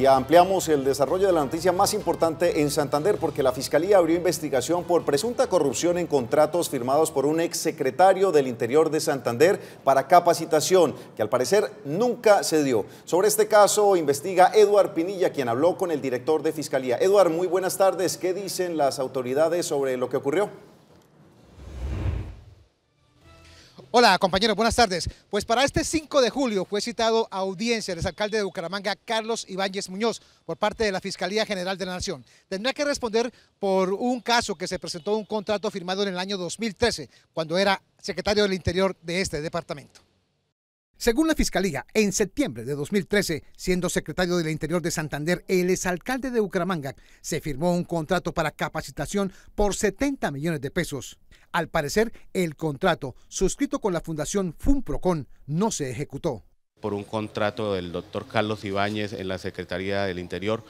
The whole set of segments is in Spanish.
Y ampliamos el desarrollo de la noticia más importante en Santander porque la Fiscalía abrió investigación por presunta corrupción en contratos firmados por un exsecretario del Interior de Santander para capacitación, que al parecer nunca se dio. Sobre este caso investiga Eduard Pinilla, quien habló con el director de Fiscalía. Eduard, muy buenas tardes. ¿Qué dicen las autoridades sobre lo que ocurrió? Hola, compañeros, buenas tardes. Pues para este 5 de julio fue citado a audiencia el alcalde de Bucaramanga, Carlos Ibáñez Muñoz, por parte de la Fiscalía General de la Nación. Tendrá que responder por un caso que se presentó un contrato firmado en el año 2013, cuando era secretario del Interior de este departamento. Según la Fiscalía, en septiembre de 2013, siendo secretario del Interior de Santander, el exalcalde de Bucaramanga se firmó un contrato para capacitación por 70 millones de pesos. Al parecer, el contrato, suscrito con la Fundación FUNPROCON, no se ejecutó. Por un contrato del doctor Carlos Ibáñez en la Secretaría del Interior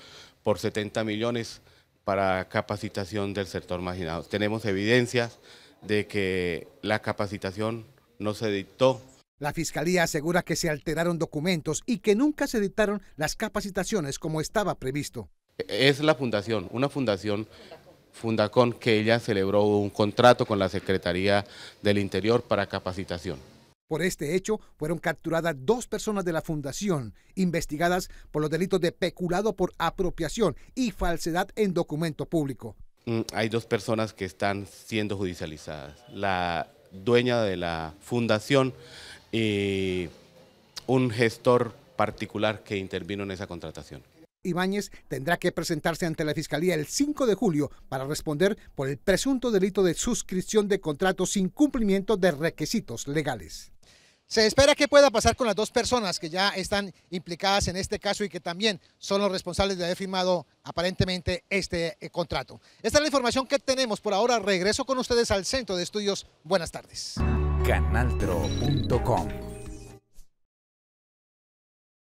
por 70 millones para capacitación del sector marginado. Tenemos evidencias de que la capacitación no se dictó la fiscalía asegura que se alteraron documentos y que nunca se dictaron las capacitaciones como estaba previsto. Es la fundación, una fundación Fundacón, que ella celebró un contrato con la Secretaría del Interior para capacitación. Por este hecho fueron capturadas dos personas de la fundación, investigadas por los delitos de peculado por apropiación y falsedad en documento público. Mm, hay dos personas que están siendo judicializadas. La dueña de la fundación y un gestor particular que intervino en esa contratación. Ibáñez tendrá que presentarse ante la Fiscalía el 5 de julio para responder por el presunto delito de suscripción de contrato sin cumplimiento de requisitos legales. Se espera que pueda pasar con las dos personas que ya están implicadas en este caso y que también son los responsables de haber firmado aparentemente este eh, contrato. Esta es la información que tenemos por ahora. Regreso con ustedes al Centro de Estudios. Buenas tardes canaltro.com.